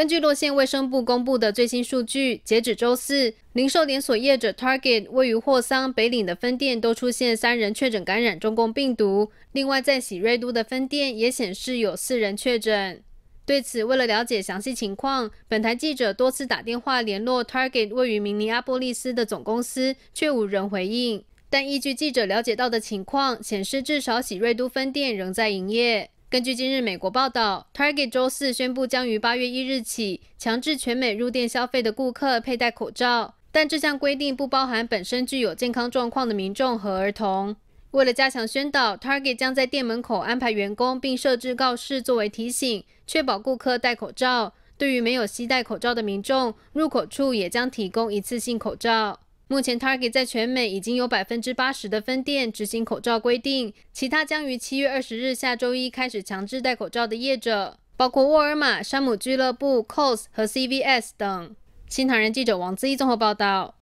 根据洛县卫生部公布的最新数据，截止周四，零售连锁业者 Target 位于霍桑北岭的分店都出现三人确诊感染中共病毒，另外在喜瑞都的分店也显示有四人确诊。对此，为了了解详细情况，本台记者多次打电话联络 Target 位于明尼阿波利斯的总公司，却无人回应。但依据记者了解到的情况显示，至少喜瑞都分店仍在营业。根据今日美国报道，Target 周四宣布将于八月一日起强制全美入店消费的顾客佩戴口罩，但这项规定不包含本身具有健康状况的民众和儿童。为了加强宣导，Target 将在店门口安排员工并设置告示作为提醒，确保顾客戴口罩。对于没有吸戴口罩的民众，入口处也将提供一次性口罩。目前，Target 在全美已经有百分之八十的分店执行口罩规定，其他将于七月二十日下周一开始强制戴口罩的业者，包括沃尔玛、山姆俱乐部、c o s 和 CVS 等。新唐人记者王自义综合报道。